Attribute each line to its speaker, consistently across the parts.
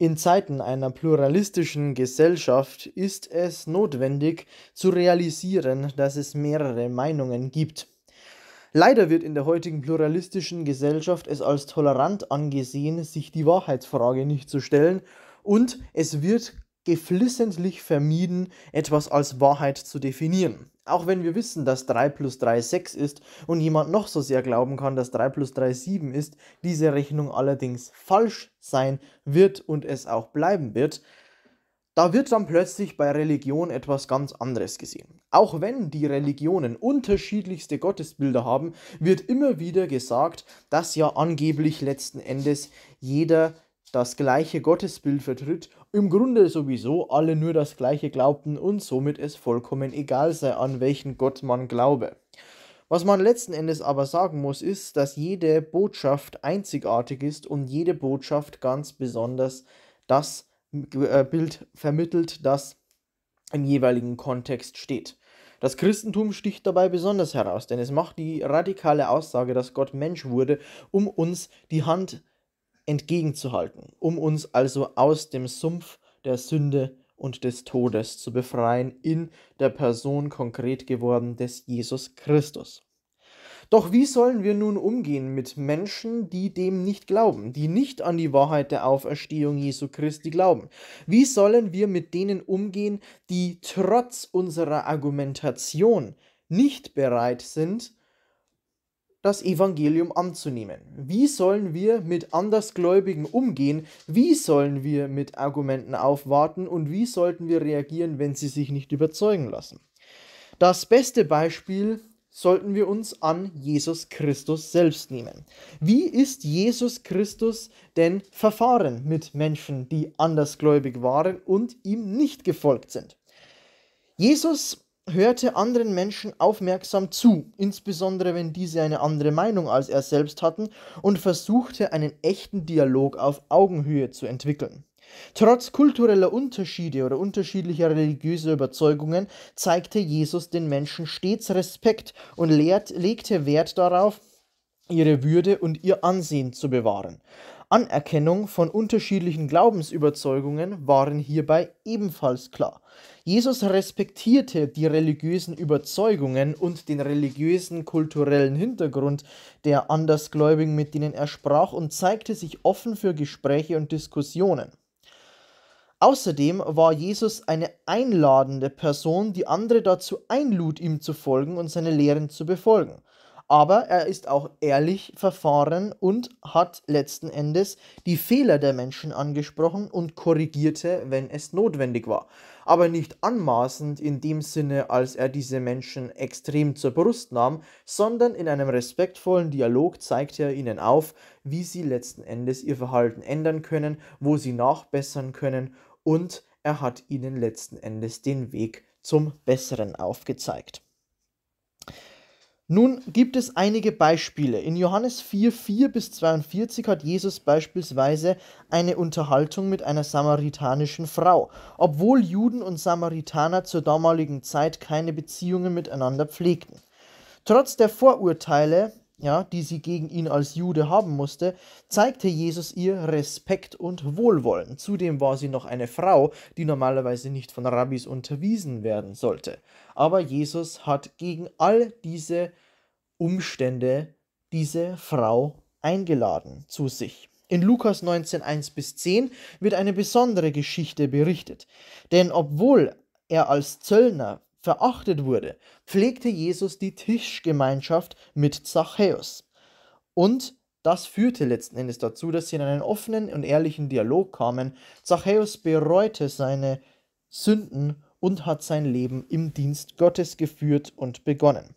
Speaker 1: In Zeiten einer pluralistischen Gesellschaft ist es notwendig zu realisieren, dass es mehrere Meinungen gibt. Leider wird in der heutigen pluralistischen Gesellschaft es als tolerant angesehen, sich die Wahrheitsfrage nicht zu stellen, und es wird geflissentlich vermieden, etwas als Wahrheit zu definieren. Auch wenn wir wissen, dass 3 plus 3 6 ist und jemand noch so sehr glauben kann, dass 3 plus 3 7 ist, diese Rechnung allerdings falsch sein wird und es auch bleiben wird, da wird dann plötzlich bei Religion etwas ganz anderes gesehen. Auch wenn die Religionen unterschiedlichste Gottesbilder haben, wird immer wieder gesagt, dass ja angeblich letzten Endes jeder das gleiche Gottesbild vertritt im Grunde sowieso alle nur das Gleiche glaubten und somit es vollkommen egal sei, an welchen Gott man glaube. Was man letzten Endes aber sagen muss, ist, dass jede Botschaft einzigartig ist und jede Botschaft ganz besonders das äh, Bild vermittelt, das im jeweiligen Kontext steht. Das Christentum sticht dabei besonders heraus, denn es macht die radikale Aussage, dass Gott Mensch wurde, um uns die Hand zu entgegenzuhalten, um uns also aus dem Sumpf der Sünde und des Todes zu befreien in der Person konkret geworden des Jesus Christus. Doch wie sollen wir nun umgehen mit Menschen, die dem nicht glauben, die nicht an die Wahrheit der Auferstehung Jesu Christi glauben? Wie sollen wir mit denen umgehen, die trotz unserer Argumentation nicht bereit sind, das Evangelium anzunehmen? Wie sollen wir mit Andersgläubigen umgehen? Wie sollen wir mit Argumenten aufwarten? Und wie sollten wir reagieren, wenn sie sich nicht überzeugen lassen? Das beste Beispiel sollten wir uns an Jesus Christus selbst nehmen. Wie ist Jesus Christus denn verfahren mit Menschen, die andersgläubig waren und ihm nicht gefolgt sind? Jesus hörte anderen Menschen aufmerksam zu, insbesondere wenn diese eine andere Meinung als er selbst hatten, und versuchte einen echten Dialog auf Augenhöhe zu entwickeln. Trotz kultureller Unterschiede oder unterschiedlicher religiöser Überzeugungen zeigte Jesus den Menschen stets Respekt und lehrt, legte Wert darauf, ihre Würde und ihr Ansehen zu bewahren. Anerkennung von unterschiedlichen Glaubensüberzeugungen waren hierbei ebenfalls klar. Jesus respektierte die religiösen Überzeugungen und den religiösen kulturellen Hintergrund der Andersgläubigen, mit denen er sprach, und zeigte sich offen für Gespräche und Diskussionen. Außerdem war Jesus eine einladende Person, die andere dazu einlud, ihm zu folgen und seine Lehren zu befolgen aber er ist auch ehrlich verfahren und hat letzten Endes die Fehler der Menschen angesprochen und korrigierte, wenn es notwendig war. Aber nicht anmaßend in dem Sinne, als er diese Menschen extrem zur Brust nahm, sondern in einem respektvollen Dialog zeigte er ihnen auf, wie sie letzten Endes ihr Verhalten ändern können, wo sie nachbessern können und er hat ihnen letzten Endes den Weg zum Besseren aufgezeigt. Nun gibt es einige Beispiele. In Johannes 4, 4 bis 42 hat Jesus beispielsweise eine Unterhaltung mit einer samaritanischen Frau, obwohl Juden und Samaritaner zur damaligen Zeit keine Beziehungen miteinander pflegten. Trotz der Vorurteile ja, die sie gegen ihn als Jude haben musste, zeigte Jesus ihr Respekt und Wohlwollen. Zudem war sie noch eine Frau, die normalerweise nicht von Rabbis unterwiesen werden sollte. Aber Jesus hat gegen all diese Umstände diese Frau eingeladen zu sich. In Lukas 19, 1 bis 10 wird eine besondere Geschichte berichtet. Denn obwohl er als Zöllner verachtet wurde, pflegte Jesus die Tischgemeinschaft mit Zachäus. Und das führte letzten Endes dazu, dass sie in einen offenen und ehrlichen Dialog kamen. Zachäus bereute seine Sünden und hat sein Leben im Dienst Gottes geführt und begonnen.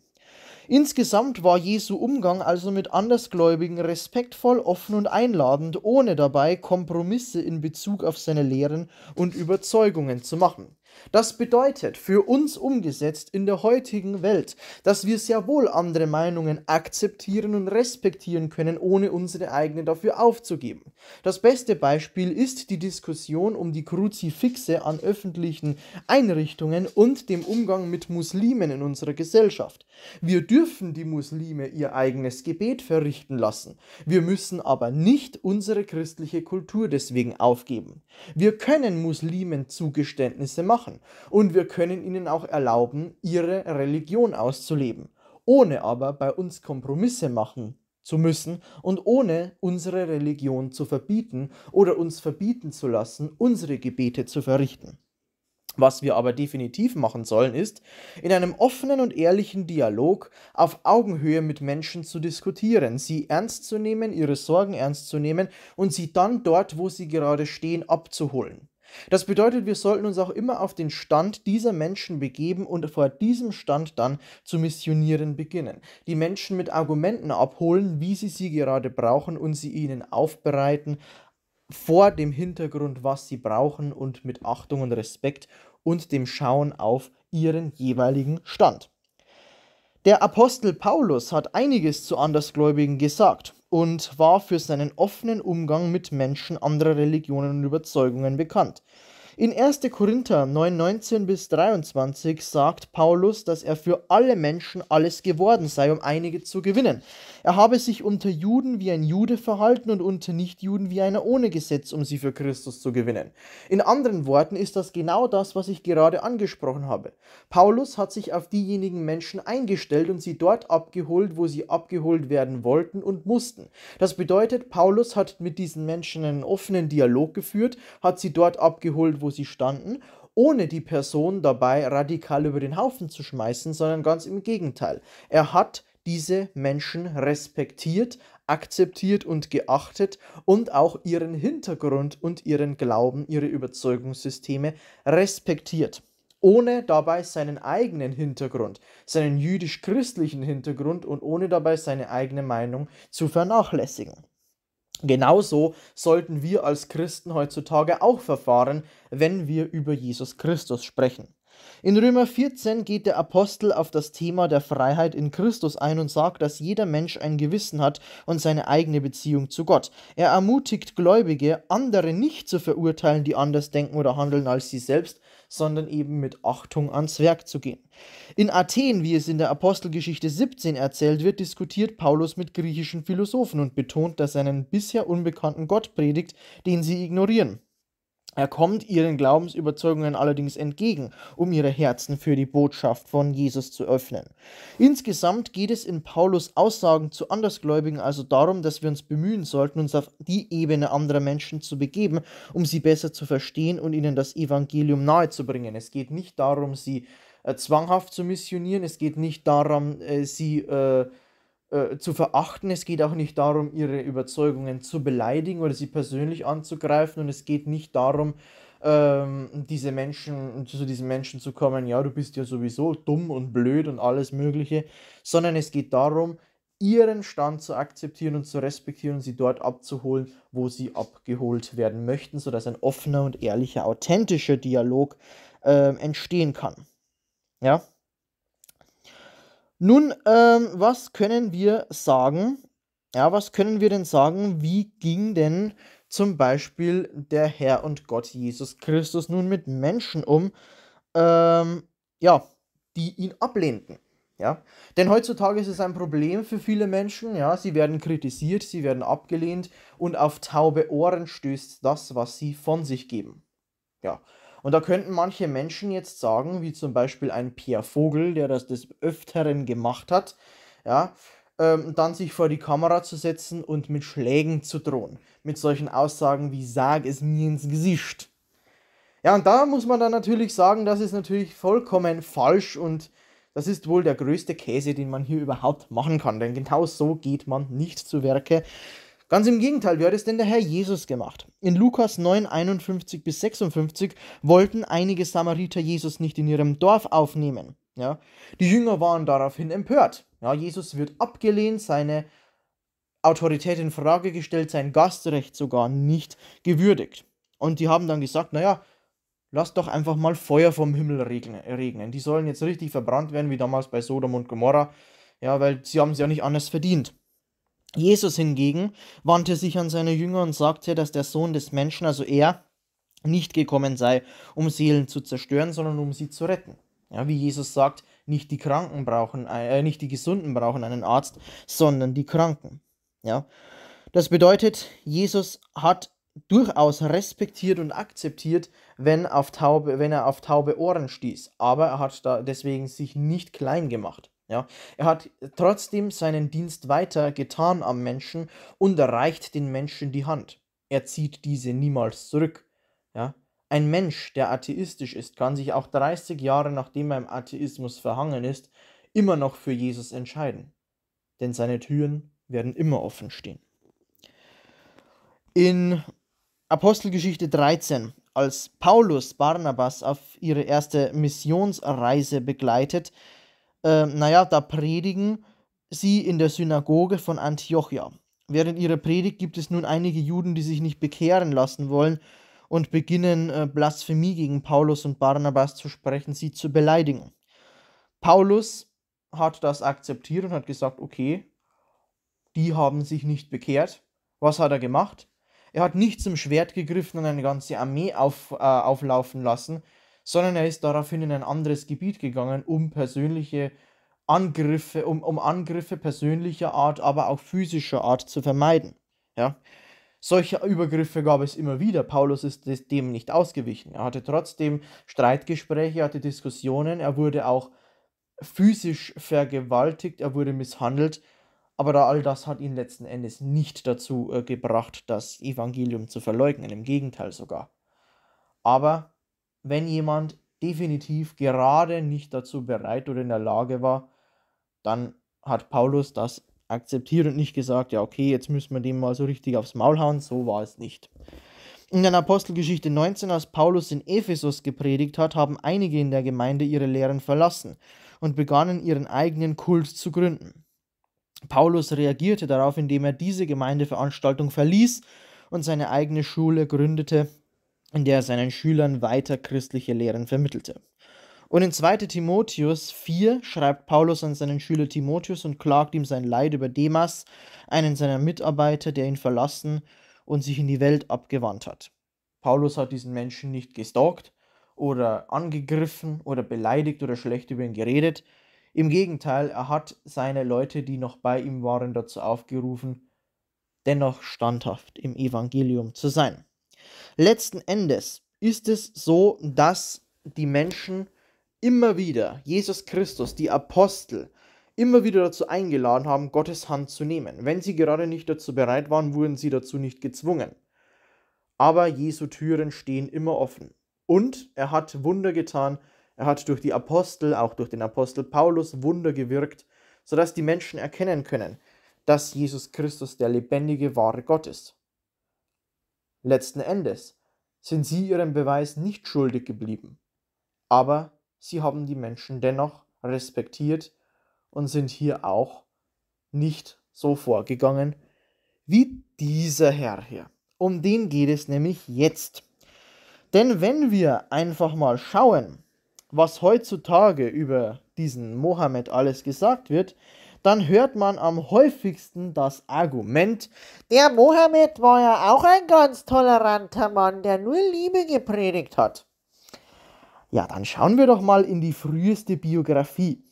Speaker 1: Insgesamt war Jesu Umgang also mit Andersgläubigen respektvoll, offen und einladend, ohne dabei Kompromisse in Bezug auf seine Lehren und Überzeugungen zu machen. Das bedeutet für uns umgesetzt in der heutigen Welt, dass wir sehr wohl andere Meinungen akzeptieren und respektieren können, ohne unsere eigene dafür aufzugeben. Das beste Beispiel ist die Diskussion um die Kruzifixe an öffentlichen Einrichtungen und dem Umgang mit Muslimen in unserer Gesellschaft. Wir dürfen die Muslime ihr eigenes Gebet verrichten lassen. Wir müssen aber nicht unsere christliche Kultur deswegen aufgeben. Wir können Muslimen Zugeständnisse machen machen. Und wir können ihnen auch erlauben, ihre Religion auszuleben, ohne aber bei uns Kompromisse machen zu müssen und ohne unsere Religion zu verbieten oder uns verbieten zu lassen, unsere Gebete zu verrichten. Was wir aber definitiv machen sollen, ist, in einem offenen und ehrlichen Dialog auf Augenhöhe mit Menschen zu diskutieren, sie ernst zu nehmen, ihre Sorgen ernst zu nehmen und sie dann dort, wo sie gerade stehen, abzuholen. Das bedeutet, wir sollten uns auch immer auf den Stand dieser Menschen begeben und vor diesem Stand dann zu missionieren beginnen. Die Menschen mit Argumenten abholen, wie sie sie gerade brauchen und sie ihnen aufbereiten vor dem Hintergrund, was sie brauchen und mit Achtung und Respekt und dem Schauen auf ihren jeweiligen Stand. Der Apostel Paulus hat einiges zu Andersgläubigen gesagt und war für seinen offenen Umgang mit Menschen anderer Religionen und Überzeugungen bekannt. In 1. Korinther 9, 19 bis 23 sagt Paulus, dass er für alle Menschen alles geworden sei, um einige zu gewinnen. Er habe sich unter Juden wie ein Jude verhalten und unter Nichtjuden wie einer ohne Gesetz, um sie für Christus zu gewinnen. In anderen Worten ist das genau das, was ich gerade angesprochen habe. Paulus hat sich auf diejenigen Menschen eingestellt und sie dort abgeholt, wo sie abgeholt werden wollten und mussten. Das bedeutet, Paulus hat mit diesen Menschen einen offenen Dialog geführt, hat sie dort abgeholt, wo wo sie standen, ohne die Person dabei radikal über den Haufen zu schmeißen, sondern ganz im Gegenteil. Er hat diese Menschen respektiert, akzeptiert und geachtet und auch ihren Hintergrund und ihren Glauben, ihre Überzeugungssysteme respektiert, ohne dabei seinen eigenen Hintergrund, seinen jüdisch-christlichen Hintergrund und ohne dabei seine eigene Meinung zu vernachlässigen. Genauso sollten wir als Christen heutzutage auch verfahren, wenn wir über Jesus Christus sprechen. In Römer 14 geht der Apostel auf das Thema der Freiheit in Christus ein und sagt, dass jeder Mensch ein Gewissen hat und seine eigene Beziehung zu Gott. Er ermutigt Gläubige, andere nicht zu verurteilen, die anders denken oder handeln als sie selbst, sondern eben mit Achtung ans Werk zu gehen. In Athen, wie es in der Apostelgeschichte 17 erzählt wird, diskutiert Paulus mit griechischen Philosophen und betont, dass er einen bisher unbekannten Gott predigt, den sie ignorieren. Er kommt ihren Glaubensüberzeugungen allerdings entgegen, um ihre Herzen für die Botschaft von Jesus zu öffnen. Insgesamt geht es in Paulus Aussagen zu Andersgläubigen also darum, dass wir uns bemühen sollten, uns auf die Ebene anderer Menschen zu begeben, um sie besser zu verstehen und ihnen das Evangelium nahezubringen. Es geht nicht darum, sie äh, zwanghaft zu missionieren, es geht nicht darum, äh, sie äh, äh, zu verachten. Es geht auch nicht darum, ihre Überzeugungen zu beleidigen oder sie persönlich anzugreifen. Und es geht nicht darum, ähm, diese Menschen, zu diesen Menschen zu kommen, ja, du bist ja sowieso dumm und blöd und alles Mögliche, sondern es geht darum, ihren Stand zu akzeptieren und zu respektieren und sie dort abzuholen, wo sie abgeholt werden möchten, sodass ein offener und ehrlicher, authentischer Dialog äh, entstehen kann. Ja? Nun, ähm, was können wir sagen? Ja, was können wir denn sagen? Wie ging denn zum Beispiel der Herr und Gott Jesus Christus nun mit Menschen um, ähm, ja, die ihn ablehnten? Ja? Denn heutzutage ist es ein Problem für viele Menschen. Ja? Sie werden kritisiert, sie werden abgelehnt und auf taube Ohren stößt das, was sie von sich geben. Ja. Und da könnten manche Menschen jetzt sagen, wie zum Beispiel ein Pierre Vogel, der das des Öfteren gemacht hat, ja, ähm, dann sich vor die Kamera zu setzen und mit Schlägen zu drohen. Mit solchen Aussagen wie sag es mir ins Gesicht. Ja, und da muss man dann natürlich sagen, das ist natürlich vollkommen falsch und das ist wohl der größte Käse, den man hier überhaupt machen kann, denn genau so geht man nicht zu Werke, Ganz im Gegenteil, wie hat es denn der Herr Jesus gemacht? In Lukas 9, 51 bis 56 wollten einige Samariter Jesus nicht in ihrem Dorf aufnehmen. Ja? Die Jünger waren daraufhin empört. Ja, Jesus wird abgelehnt, seine Autorität in Frage gestellt, sein Gastrecht sogar nicht gewürdigt. Und die haben dann gesagt, naja, lass doch einfach mal Feuer vom Himmel regnen. Die sollen jetzt richtig verbrannt werden, wie damals bei Sodom und Gomorra. Ja, weil sie haben es ja nicht anders verdient. Jesus hingegen wandte sich an seine Jünger und sagte, dass der Sohn des Menschen, also er, nicht gekommen sei, um Seelen zu zerstören, sondern um sie zu retten. Ja, wie Jesus sagt, nicht die Kranken brauchen, äh, nicht die Gesunden brauchen einen Arzt, sondern die Kranken. Ja, das bedeutet, Jesus hat durchaus respektiert und akzeptiert, wenn, auf taube, wenn er auf taube Ohren stieß, aber er hat da deswegen sich nicht klein gemacht. Ja, er hat trotzdem seinen Dienst weiter getan am Menschen und reicht den Menschen die Hand. Er zieht diese niemals zurück. Ja, ein Mensch, der atheistisch ist, kann sich auch 30 Jahre nachdem er im Atheismus verhangen ist, immer noch für Jesus entscheiden. Denn seine Türen werden immer offen stehen. In Apostelgeschichte 13, als Paulus Barnabas auf ihre erste Missionsreise begleitet, äh, naja, da predigen sie in der Synagoge von Antiochia. Während ihrer Predigt gibt es nun einige Juden, die sich nicht bekehren lassen wollen und beginnen äh, Blasphemie gegen Paulus und Barnabas zu sprechen, sie zu beleidigen. Paulus hat das akzeptiert und hat gesagt, okay, die haben sich nicht bekehrt. Was hat er gemacht? Er hat nicht zum Schwert gegriffen und eine ganze Armee auf, äh, auflaufen lassen, sondern er ist daraufhin in ein anderes Gebiet gegangen, um persönliche Angriffe, um, um Angriffe persönlicher Art, aber auch physischer Art zu vermeiden. Ja? Solche Übergriffe gab es immer wieder. Paulus ist dem nicht ausgewichen. Er hatte trotzdem Streitgespräche, er hatte Diskussionen, er wurde auch physisch vergewaltigt, er wurde misshandelt. Aber all das hat ihn letzten Endes nicht dazu äh, gebracht, das Evangelium zu verleugnen, im Gegenteil sogar. Aber wenn jemand definitiv gerade nicht dazu bereit oder in der Lage war, dann hat Paulus das akzeptiert und nicht gesagt, ja okay, jetzt müssen wir dem mal so richtig aufs Maul hauen, so war es nicht. In der Apostelgeschichte 19, als Paulus in Ephesus gepredigt hat, haben einige in der Gemeinde ihre Lehren verlassen und begannen ihren eigenen Kult zu gründen. Paulus reagierte darauf, indem er diese Gemeindeveranstaltung verließ und seine eigene Schule gründete, in der er seinen Schülern weiter christliche Lehren vermittelte. Und in 2. Timotheus 4 schreibt Paulus an seinen Schüler Timotheus und klagt ihm sein Leid über Demas, einen seiner Mitarbeiter, der ihn verlassen und sich in die Welt abgewandt hat. Paulus hat diesen Menschen nicht gestalkt oder angegriffen oder beleidigt oder schlecht über ihn geredet. Im Gegenteil, er hat seine Leute, die noch bei ihm waren, dazu aufgerufen, dennoch standhaft im Evangelium zu sein. Letzten Endes ist es so, dass die Menschen immer wieder Jesus Christus, die Apostel, immer wieder dazu eingeladen haben, Gottes Hand zu nehmen. Wenn sie gerade nicht dazu bereit waren, wurden sie dazu nicht gezwungen. Aber Jesu Türen stehen immer offen. Und er hat Wunder getan, er hat durch die Apostel, auch durch den Apostel Paulus, Wunder gewirkt, sodass die Menschen erkennen können, dass Jesus Christus der lebendige, wahre Gott ist. Letzten Endes sind sie ihrem Beweis nicht schuldig geblieben, aber sie haben die Menschen dennoch respektiert und sind hier auch nicht so vorgegangen wie dieser Herr hier. Um den geht es nämlich jetzt. Denn wenn wir einfach mal schauen, was heutzutage über diesen Mohammed alles gesagt wird, dann hört man am häufigsten das Argument, der Mohammed war ja auch ein ganz toleranter Mann, der nur Liebe gepredigt hat. Ja, dann schauen wir doch mal in die früheste Biografie.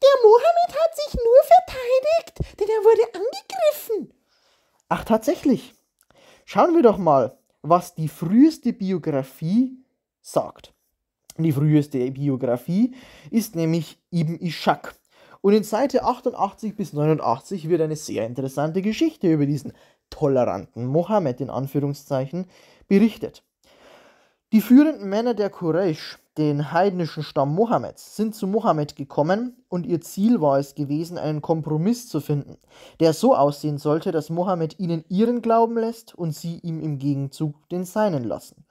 Speaker 1: Der Mohammed hat sich nur verteidigt, denn er wurde angegriffen. Ach, tatsächlich. Schauen wir doch mal, was die früheste Biografie sagt. Die früheste Biografie ist nämlich Ibn Ishaq. Und in Seite 88 bis 89 wird eine sehr interessante Geschichte über diesen toleranten Mohammed in Anführungszeichen berichtet. Die führenden Männer der Quraysh, den heidnischen Stamm Mohammeds, sind zu Mohammed gekommen und ihr Ziel war es gewesen, einen Kompromiss zu finden, der so aussehen sollte, dass Mohammed ihnen ihren Glauben lässt und sie ihm im Gegenzug den seinen lassen.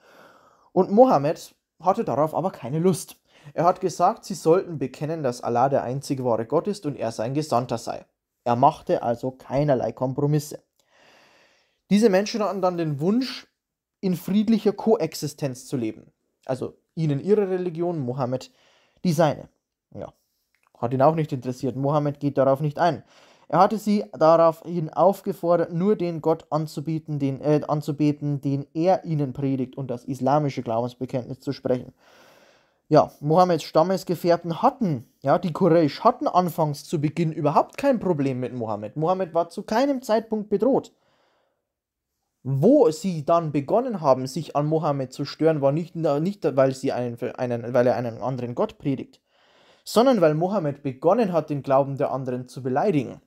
Speaker 1: Und Mohammed hatte darauf aber keine Lust. Er hat gesagt, sie sollten bekennen, dass Allah der einzige wahre Gott ist und er sein Gesandter sei. Er machte also keinerlei Kompromisse. Diese Menschen hatten dann den Wunsch, in friedlicher Koexistenz zu leben. Also ihnen ihre Religion, Mohammed die seine. Ja, hat ihn auch nicht interessiert. Mohammed geht darauf nicht ein. Er hatte sie daraufhin aufgefordert, nur den Gott anzubieten, den, äh, anzubeten, den er ihnen predigt und das islamische Glaubensbekenntnis zu sprechen ja, Mohammeds Stammesgefährten hatten, ja, die Quraysh hatten anfangs zu Beginn überhaupt kein Problem mit Mohammed. Mohammed war zu keinem Zeitpunkt bedroht. Wo sie dann begonnen haben, sich an Mohammed zu stören, war nicht, nicht weil, sie einen, einen, weil er einen anderen Gott predigt, sondern weil Mohammed begonnen hat, den Glauben der anderen zu beleidigen.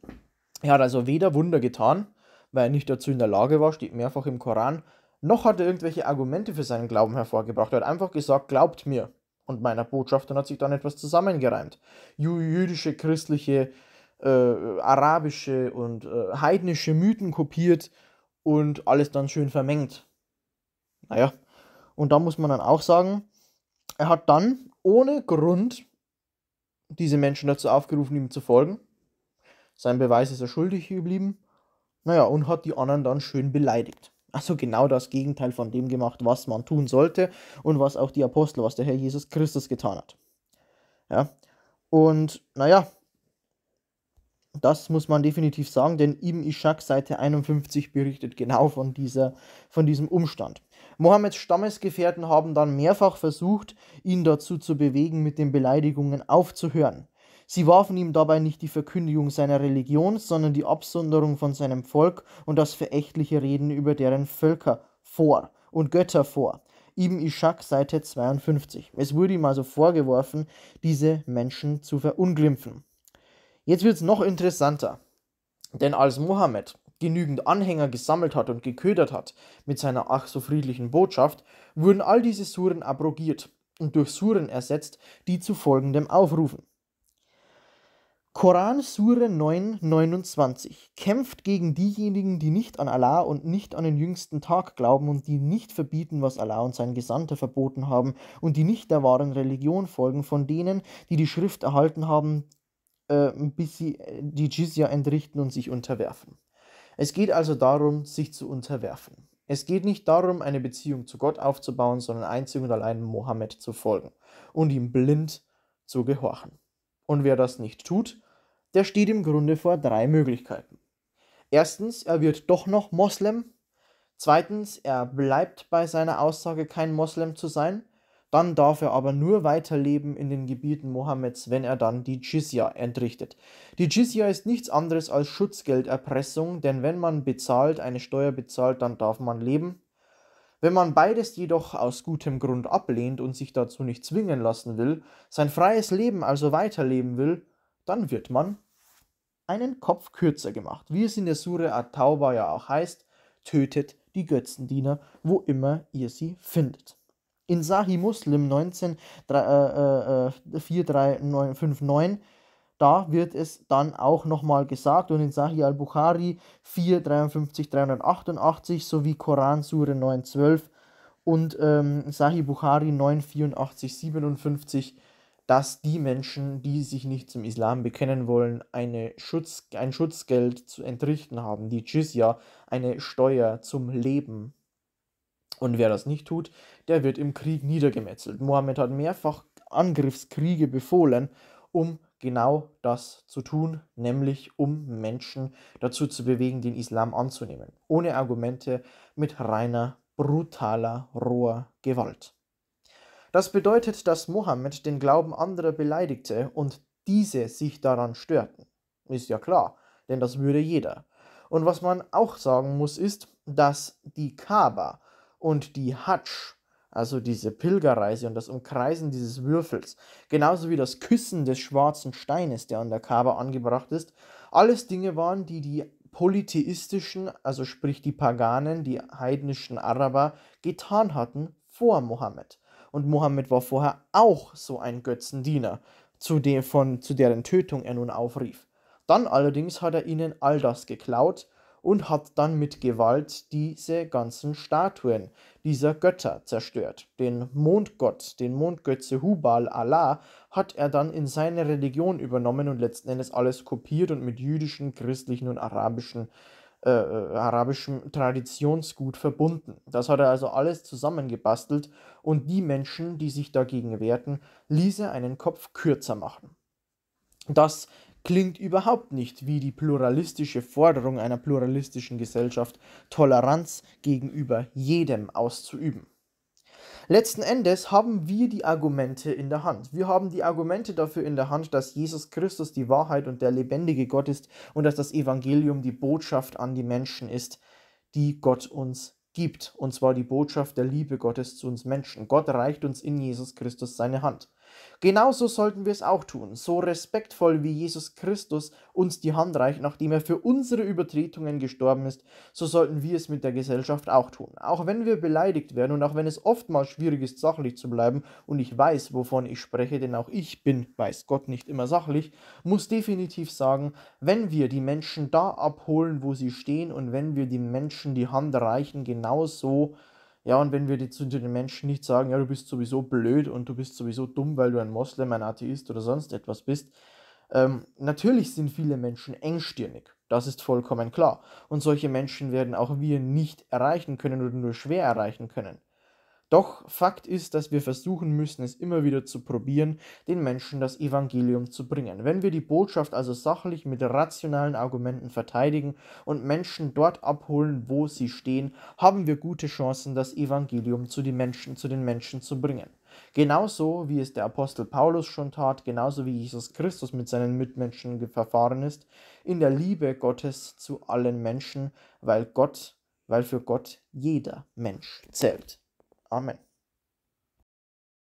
Speaker 1: Er hat also weder Wunder getan, weil er nicht dazu in der Lage war, steht mehrfach im Koran, noch hat er irgendwelche Argumente für seinen Glauben hervorgebracht. Er hat einfach gesagt, glaubt mir, und meiner Botschaft und hat sich dann etwas zusammengereimt. Jüdische, christliche, äh, arabische und äh, heidnische Mythen kopiert und alles dann schön vermengt. Naja, und da muss man dann auch sagen, er hat dann ohne Grund diese Menschen dazu aufgerufen, ihm zu folgen. Sein Beweis ist er schuldig geblieben. Naja, und hat die anderen dann schön beleidigt. Also genau das Gegenteil von dem gemacht, was man tun sollte und was auch die Apostel, was der Herr Jesus Christus getan hat. Ja. Und naja, das muss man definitiv sagen, denn Ibn Ishaq Seite 51 berichtet genau von, dieser, von diesem Umstand. Mohammeds Stammesgefährten haben dann mehrfach versucht, ihn dazu zu bewegen, mit den Beleidigungen aufzuhören. Sie warfen ihm dabei nicht die Verkündigung seiner Religion, sondern die Absonderung von seinem Volk und das verächtliche Reden über deren Völker vor und Götter vor. Ibn Ishaq, Seite 52. Es wurde ihm also vorgeworfen, diese Menschen zu verunglimpfen. Jetzt wird es noch interessanter, denn als Mohammed genügend Anhänger gesammelt hat und geködert hat mit seiner ach so friedlichen Botschaft, wurden all diese Suren abrogiert und durch Suren ersetzt, die zu folgendem aufrufen. Koran Sure 9, 29 kämpft gegen diejenigen, die nicht an Allah und nicht an den jüngsten Tag glauben und die nicht verbieten, was Allah und sein Gesandter verboten haben und die nicht der wahren Religion folgen, von denen, die die Schrift erhalten haben, äh, bis sie äh, die Jizya entrichten und sich unterwerfen. Es geht also darum, sich zu unterwerfen. Es geht nicht darum, eine Beziehung zu Gott aufzubauen, sondern einzig und allein Mohammed zu folgen und ihm blind zu gehorchen. Und wer das nicht tut, der steht im Grunde vor drei Möglichkeiten. Erstens, er wird doch noch Moslem. Zweitens, er bleibt bei seiner Aussage, kein Moslem zu sein. Dann darf er aber nur weiterleben in den Gebieten Mohammeds, wenn er dann die Jizya entrichtet. Die Jizya ist nichts anderes als Schutzgelderpressung, denn wenn man bezahlt, eine Steuer bezahlt, dann darf man leben. Wenn man beides jedoch aus gutem Grund ablehnt und sich dazu nicht zwingen lassen will, sein freies Leben also weiterleben will, dann wird man einen Kopf kürzer gemacht, wie es in der Sure At-Tauba ja auch heißt, tötet die Götzendiener, wo immer ihr sie findet. In Sahih Muslim 19, 3, äh, äh, 4359 äh, da wird es dann auch nochmal gesagt und in Sahih al-Bukhari 4, 388 sowie Koran Sure 912 und ähm, Sahih Bukhari 9, 57, dass die Menschen, die sich nicht zum Islam bekennen wollen, eine Schutz, ein Schutzgeld zu entrichten haben, die Jizya, eine Steuer zum Leben. Und wer das nicht tut, der wird im Krieg niedergemetzelt. Mohammed hat mehrfach Angriffskriege befohlen, um genau das zu tun, nämlich um Menschen dazu zu bewegen, den Islam anzunehmen. Ohne Argumente, mit reiner, brutaler, roher Gewalt. Das bedeutet, dass Mohammed den Glauben anderer beleidigte und diese sich daran störten. Ist ja klar, denn das würde jeder. Und was man auch sagen muss, ist, dass die Kaaba und die Hadsch also diese Pilgerreise und das Umkreisen dieses Würfels, genauso wie das Küssen des schwarzen Steines, der an der Kaaba angebracht ist, alles Dinge waren, die die polytheistischen, also sprich die Paganen, die heidnischen Araber, getan hatten vor Mohammed. Und Mohammed war vorher auch so ein Götzendiener, zu, dem, von, zu deren Tötung er nun aufrief. Dann allerdings hat er ihnen all das geklaut und hat dann mit Gewalt diese ganzen Statuen dieser Götter zerstört. Den Mondgott, den Mondgötze Hubal Allah, hat er dann in seine Religion übernommen und letzten Endes alles kopiert und mit jüdischen, christlichen und arabischen äh, äh arabischem Traditionsgut verbunden. Das hat er also alles zusammengebastelt und die Menschen, die sich dagegen wehrten, ließ er einen Kopf kürzer machen. Das klingt überhaupt nicht wie die pluralistische Forderung einer pluralistischen Gesellschaft, Toleranz gegenüber jedem auszuüben. Letzten Endes haben wir die Argumente in der Hand. Wir haben die Argumente dafür in der Hand, dass Jesus Christus die Wahrheit und der lebendige Gott ist und dass das Evangelium die Botschaft an die Menschen ist, die Gott uns gibt. Und zwar die Botschaft der Liebe Gottes zu uns Menschen. Gott reicht uns in Jesus Christus seine Hand. Genauso sollten wir es auch tun, so respektvoll wie Jesus Christus uns die Hand reicht, nachdem er für unsere Übertretungen gestorben ist, so sollten wir es mit der Gesellschaft auch tun. Auch wenn wir beleidigt werden und auch wenn es oftmals schwierig ist, sachlich zu bleiben, und ich weiß, wovon ich spreche, denn auch ich bin, weiß Gott, nicht immer sachlich, muss definitiv sagen, wenn wir die Menschen da abholen, wo sie stehen und wenn wir den Menschen die Hand reichen, genauso ja, und wenn wir die, zu den Menschen nicht sagen, ja, du bist sowieso blöd und du bist sowieso dumm, weil du ein Moslem, ein Atheist oder sonst etwas bist, ähm, natürlich sind viele Menschen engstirnig. Das ist vollkommen klar. Und solche Menschen werden auch wir nicht erreichen können oder nur schwer erreichen können. Doch Fakt ist, dass wir versuchen müssen, es immer wieder zu probieren, den Menschen das Evangelium zu bringen. Wenn wir die Botschaft also sachlich mit rationalen Argumenten verteidigen und Menschen dort abholen, wo sie stehen, haben wir gute Chancen, das Evangelium zu den Menschen, zu den Menschen zu bringen. Genauso wie es der Apostel Paulus schon tat, genauso wie Jesus Christus mit seinen Mitmenschen verfahren ist, in der Liebe Gottes zu allen Menschen, weil Gott, weil für Gott jeder Mensch zählt. Amen.